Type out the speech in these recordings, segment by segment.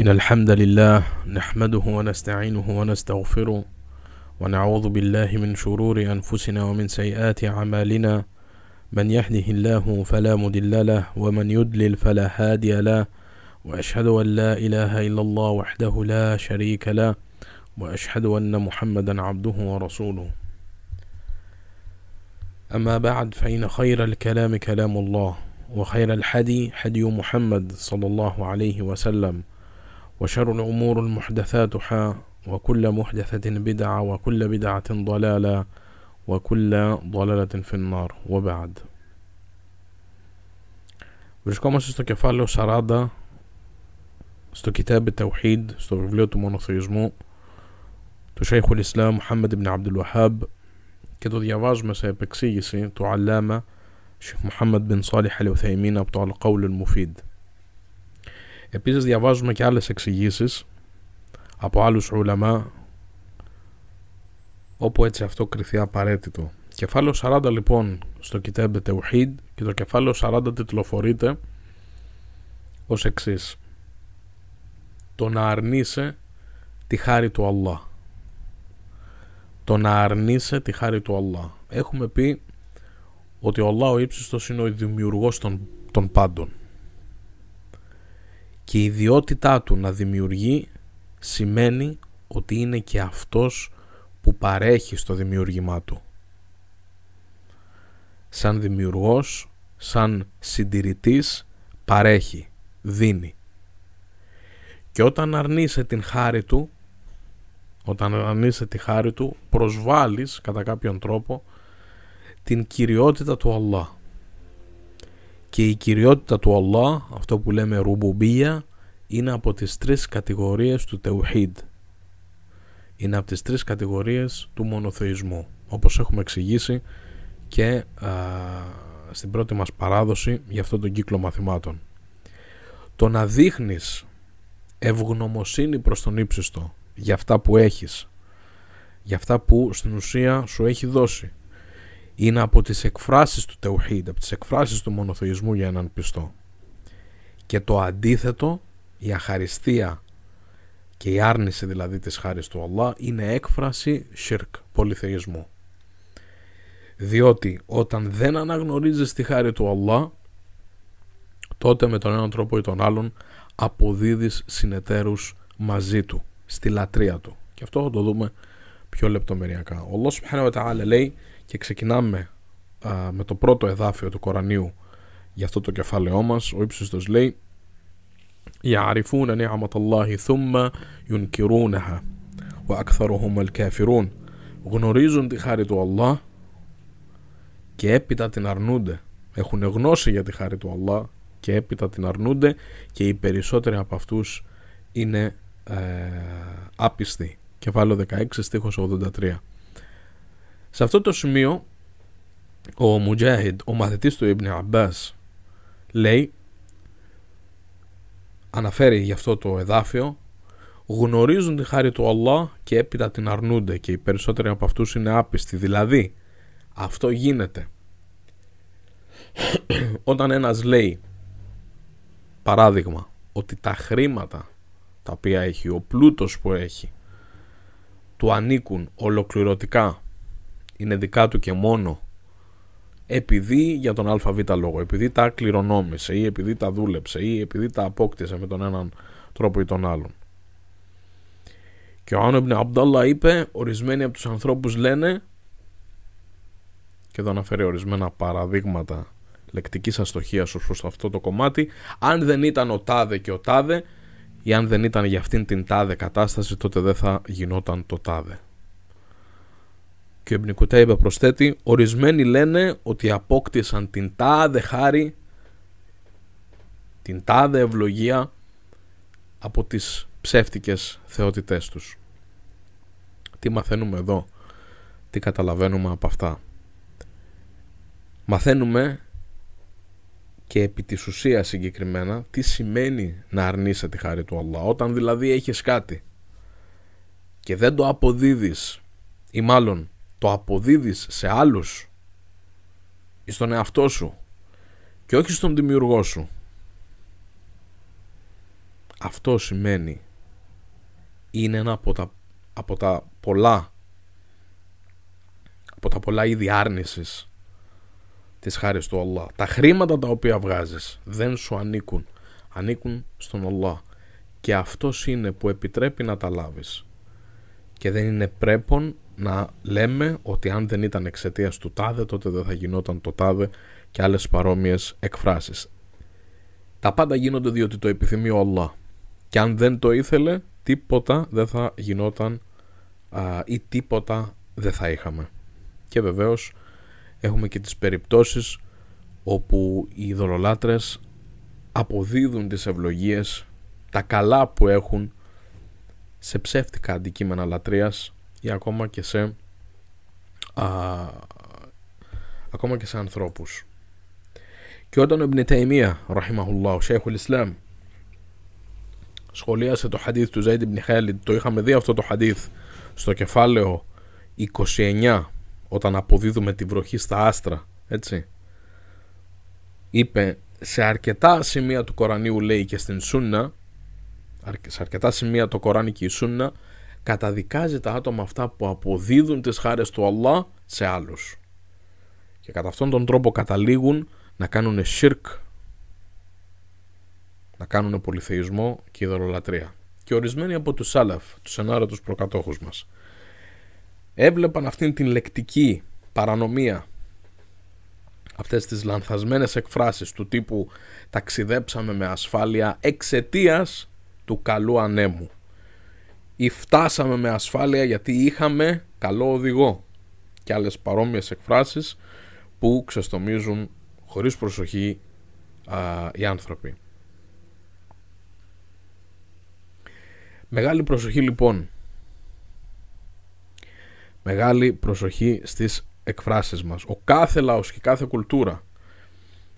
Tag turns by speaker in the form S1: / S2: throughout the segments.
S1: إن الحمد لله نحمده ونستعينه ونستغفره ونعوذ بالله من شرور أنفسنا ومن سيئات أعمالنا من يهده الله فلا مضل له ومن يدلل فلا هادي له وأشهد أن لا إله إلا الله وحده لا شريك له وأشهد أن محمدا عبده ورسوله أما بعد فإن خير الكلام كلام الله وخير الحدي حدي محمد صلى الله عليه وسلم وشر الأمور محدثاتها وكل محدثة بدعة وكل بدعة ضلالة وكل ضلالة في النار وبعد Βρισκόμαστε στο κεφάλαιο 40 στο Κιτάμπε Ταουχίδ, στο βιβλίο του μονοθεϊσμού του Σέιχου Ισλάμ Μουχάμεντ Ιμπν Αμπτουλουαχάμπ και το διαβάζουμε σε επεξήγηση του Αλάμα Σιχ Μουχάμεντ Μπιν Σάλιχ Αλιουθαϊμίν από το Αλκάουλ Μουφίδ. Επίσης διαβάζουμε και άλλες εξηγήσεις από άλλους ουλαμά όπου έτσι αυτό κρυθεί απαραίτητο. Κεφάλαιο 40 λοιπόν στο κοιτέμπε Τεουχίδ και το κεφάλαιο 40 τετλοφορείται ως εξής. το να αρνείσαι τη χάρη του Αλλά. το να αρνείσαι τη χάρη του Αλλά. έχουμε πει ότι ο Αλλά ο ύψιστος είναι ο δημιουργός των πάντων και η ιδιότητά του να δημιουργεί σημαίνει ότι είναι και αυτός που παρέχει στο δημιούργημά του. Σαν δημιουργός, σαν συντηρητής, παρέχει, δίνει. Και όταν αρνείσαι την χάρη του, όταν αρνείσαι τη χάρη του, προσβάλλεις κατά κάποιον τρόπο την κυριότητα του Αλλάχ και η κυριότητα του Αλλά, αυτό που λέμε ρουμπουμπία, είναι από τις τρεις κατηγορίες του Τεουχίδ. Είναι από τις τρεις κατηγορίες του μονοθεϊσμού. Όπως έχουμε εξηγήσει και στην πρώτη μας παράδοση για αυτό τον κύκλο μαθημάτων. Το να δείχνεις ευγνωμοσύνη προς τον ύψιστο για αυτά που έχεις, για αυτά που στην ουσία σου έχει δώσει, είναι από τις εκφράσεις του Τεουχίδ, από τις εκφράσεις του μονοθεϊσμού για έναν πιστό. Και το αντίθετο, η αχαριστία και η άρνηση δηλαδή της χάρης του Αλλά είναι έκφραση σιρκ, πολυθεϊσμού. Διότι όταν δεν αναγνωρίζεις τη χάρη του Αλλά τότε με τον έναν τρόπο ή τον άλλον αποδίδεις συνεταίρους μαζί του, στη λατρεία του. Και αυτό θα το δούμε πιο λεπτομεριακά. Ο Allah subhanahu wa ta'ala λέει και ξεκινάμε με το πρώτο εδάφιο του Κορανίου για αυτό το κεφάλαιό μας. Ο ύψιστος λέει γνωρίζουν τη χάρη του Αλλά και έπειτα την αρνούνται έχουν γνώση για τη χάρη του Αλλά και έπειτα την αρνούνται και οι περισσότεροι από αυτούς είναι ε, άπιστοι κεφάλαιο 16 στίχος 83 σε αυτό το σημείο ο Μουτζάχιντ, ο μαθητής του Ιμπνε Αμπάς λέει αναφέρει γι' αυτό το εδάφιο γνωρίζουν τη χάρη του Αλλά και έπειτα την αρνούνται και οι περισσότεροι από αυτούς είναι άπιστοι δηλαδή αυτό γίνεται όταν ένας λέει παράδειγμα ότι τα χρήματα τα οποία έχει ο πλούτος που έχει του ανήκουν ολοκληρωτικά είναι δικά του και μόνο επειδή για τον ΑΒ λόγο, επειδή τα κληρονόμησε ή επειδή τα δούλεψε ή επειδή τα απόκτησε με τον έναν τρόπο ή τον άλλον. Και ο Άνεμπνε Αμπντάλλα είπε, ορισμένοι από τους ανθρώπους λένε και εδώ αναφέρει ορισμένα παραδείγματα λεκτικής αστοχίας ως προς αυτό το κομμάτι αν δεν ήταν ο τάδε και ο τάδε ή αν δεν ήταν για αυτήν την τάδε κατάσταση τότε δεν θα γινόταν το τάδε. Και ο είπε προσθέτει, ορισμένοι λένε ότι απόκτησαν την τάδε χάρη, την τάδε ευλογία από τις ψεύτικες θεότητές τους. Τι μαθαίνουμε εδώ, τι καταλαβαίνουμε από αυτά. Μαθαίνουμε και επί της ουσίας συγκεκριμένα τι σημαίνει να αρνείσαι τη χάρη του Αλλά. Όταν δηλαδή έχεις κάτι και δεν το αποδίδεις ή μάλλον το αποδίδεις σε άλλους ή στον εαυτό σου και όχι στον δημιουργό σου αυτό σημαίνει είναι ένα από τα, από τα πολλά από τα πολλά είδη άρνησης της χάρης του Αλλά τα χρήματα τα οποία βγάζεις δεν σου ανήκουν ανήκουν στον Αλλά και αυτός είναι που επιτρέπει να τα λάβεις και δεν είναι πρέπον να λέμε ότι αν δεν ήταν εξαιτίας του τάδε τότε δεν θα γινόταν το τάδε και άλλες παρόμοιες εκφράσεις. Τα πάντα γίνονται διότι το επιθυμεί ο Allah και αν δεν το ήθελε τίποτα δεν θα γινόταν ή τίποτα δεν θα είχαμε. Και βεβαίως έχουμε και τις περιπτώσεις όπου οι δολολάτρες αποδίδουν τις ευλογίες, τα καλά που έχουν σε ψεύτικα αντικείμενα λατρείας ή ακόμα και σε ακόμα και σε ανθρώπους και όταν ο Ιμπν Ταϊμία ο Σέιχου Ισλάμ σχολίασε το χαντίθ του Ζαϊντ Ιμπν το είχαμε δει αυτό το χαντίθ στο κεφάλαιο 29 όταν αποδίδουμε τη βροχή στα άστρα έτσι είπε σε αρκετά σημεία του Κορανίου λέει και στην Σούνα σε αρκετά σημεία το Κοράνι και η Σούνα καταδικάζει τα άτομα αυτά που αποδίδουν τις χάρες του Αλλά σε άλλους. Και κατά αυτόν τον τρόπο καταλήγουν να κάνουν σιρκ, να κάνουν πολυθεϊσμό και ειδωλολατρία. Και ορισμένοι από τους Σάλαφ, τους ενάρετους προκατόχους μας, έβλεπαν αυτήν την λεκτική παρανομία αυτές τις λανθασμένες εκφράσεις του τύπου «ταξιδέψαμε με ασφάλεια εξαιτίας του καλού ανέμου» ή φτάσαμε με ασφάλεια γιατί είχαμε καλό οδηγό και άλλες παρόμοιες εκφράσεις που ξεστομίζουν χωρίς προσοχή α, οι άνθρωποι. Μεγάλη προσοχή λοιπόν. Μεγάλη προσοχή στις εκφράσεις μας. Ο κάθε λαός και κάθε κουλτούρα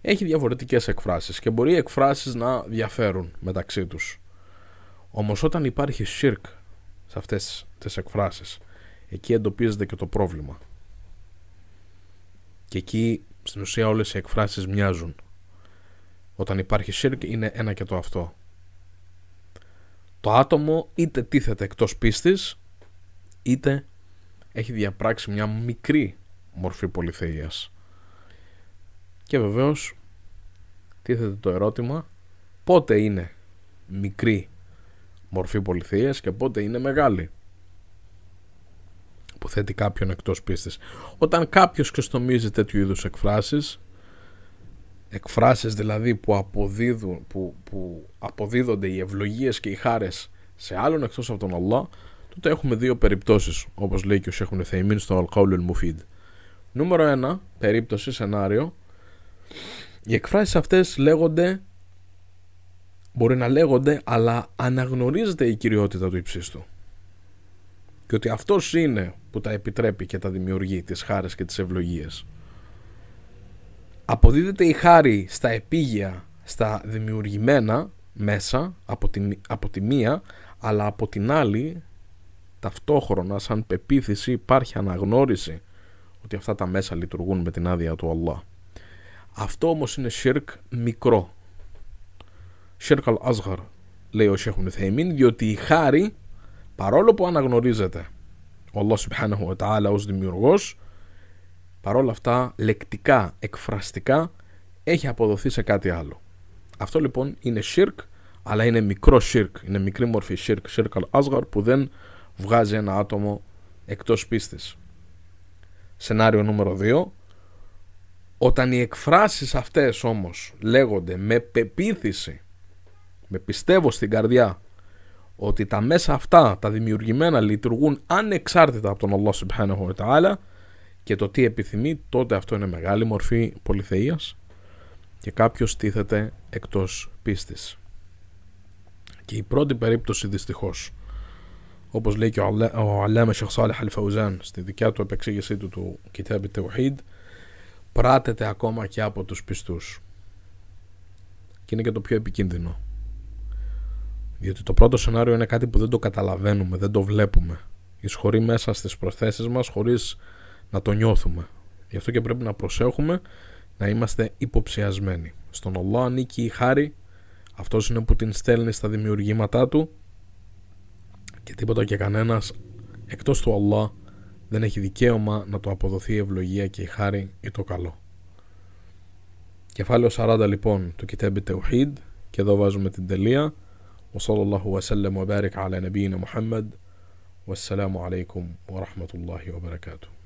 S1: έχει διαφορετικές εκφράσεις και μπορεί οι εκφράσεις να διαφέρουν μεταξύ τους. Όμως όταν υπάρχει σύρκ σε αυτές τις εκφράσεις. Εκεί εντοπίζεται και το πρόβλημα. Και εκεί στην ουσία όλες οι εκφράσεις μοιάζουν. Όταν υπάρχει σύρκ είναι ένα και το αυτό. Το άτομο είτε τίθεται εκτός πίστης, είτε έχει διαπράξει μια μικρή μορφή πολυθεΐας. Και βεβαίως τίθεται το ερώτημα πότε είναι μικρή μορφή πολυθείας και πότε είναι μεγάλη που θέτει κάποιον εκτός πίστης. Όταν κάποιος ξεστομίζει τέτοιου είδους εκφράσεις, εκφράσεις δηλαδή που, αποδίδουν, που, που αποδίδονται οι ευλογίες και οι χάρες σε άλλον εκτός από τον Αλλά, τότε έχουμε δύο περιπτώσεις, όπως λέει και ο Σέχουνε Θεϊμίν στο Αλκαούλου Μουφίδ. Νούμερο ένα, περίπτωση, σενάριο, οι εκφράσεις αυτές λέγονται μπορεί να λέγονται αλλά αναγνωρίζεται η κυριότητα του υψίστου και ότι αυτός είναι που τα επιτρέπει και τα δημιουργεί τις χάρες και τις ευλογίες αποδίδεται η χάρη στα επίγεια στα δημιουργημένα μέσα από, την, από τη μία αλλά από την άλλη ταυτόχρονα σαν πεποίθηση υπάρχει αναγνώριση ότι αυτά τα μέσα λειτουργούν με την άδεια του Αλλά αυτό όμως είναι σιρκ μικρό Σιρκαλ Ασγαρ, λέει ο Σέχ Θεμίν, διότι η χάρη, παρόλο που αναγνωρίζεται ο Allah subhanahu ο ως παρόλα αυτά λεκτικά, εκφραστικά, έχει αποδοθεί σε κάτι άλλο. Αυτό λοιπόν είναι σιρκ, αλλά είναι μικρό σιρκ, είναι μικρή μορφή σιρκ, σιρκαλ αλ-Ασγαρ που δεν βγάζει ένα άτομο εκτός πίστης. Σενάριο νούμερο 2. Όταν οι εκφράσεις αυτές όμως λέγονται με πεποίθηση με πιστεύω στην καρδιά ότι τα μέσα αυτά, τα δημιουργημένα, λειτουργούν ανεξάρτητα από τον Allah subhanahu wa ta'ala και το τι επιθυμεί, τότε αυτό είναι μεγάλη μορφή πολυθεΐας και κάποιος τίθεται εκτός πίστης. Και η πρώτη περίπτωση δυστυχώς, όπως λέει και ο Αλέμε Σαχσάλεχ Χαλφαουζάν στη δικιά του επεξήγησή του του Τεουχίδ, πράτεται ακόμα και από τους πιστούς. Και είναι και το πιο επικίνδυνο. Διότι το πρώτο σενάριο είναι κάτι που δεν το καταλαβαίνουμε, δεν το βλέπουμε. Ισχωρεί μέσα στις προθέσεις μας χωρίς να το νιώθουμε. Γι' αυτό και πρέπει να προσέχουμε να είμαστε υποψιασμένοι. Στον Ολό ανήκει η χάρη, αυτός είναι που την στέλνει στα δημιουργήματά του και τίποτα και κανένας εκτός του Ολό δεν έχει δικαίωμα να το αποδοθεί η ευλογία και η χάρη ή το καλό. Κεφάλαιο 40 λοιπόν του Κιτέμπι Τεουχίδ και εδώ βάζουμε την τελεία. وصلى الله وسلم وبارك على نبينا محمد والسلام عليكم ورحمة الله وبركاته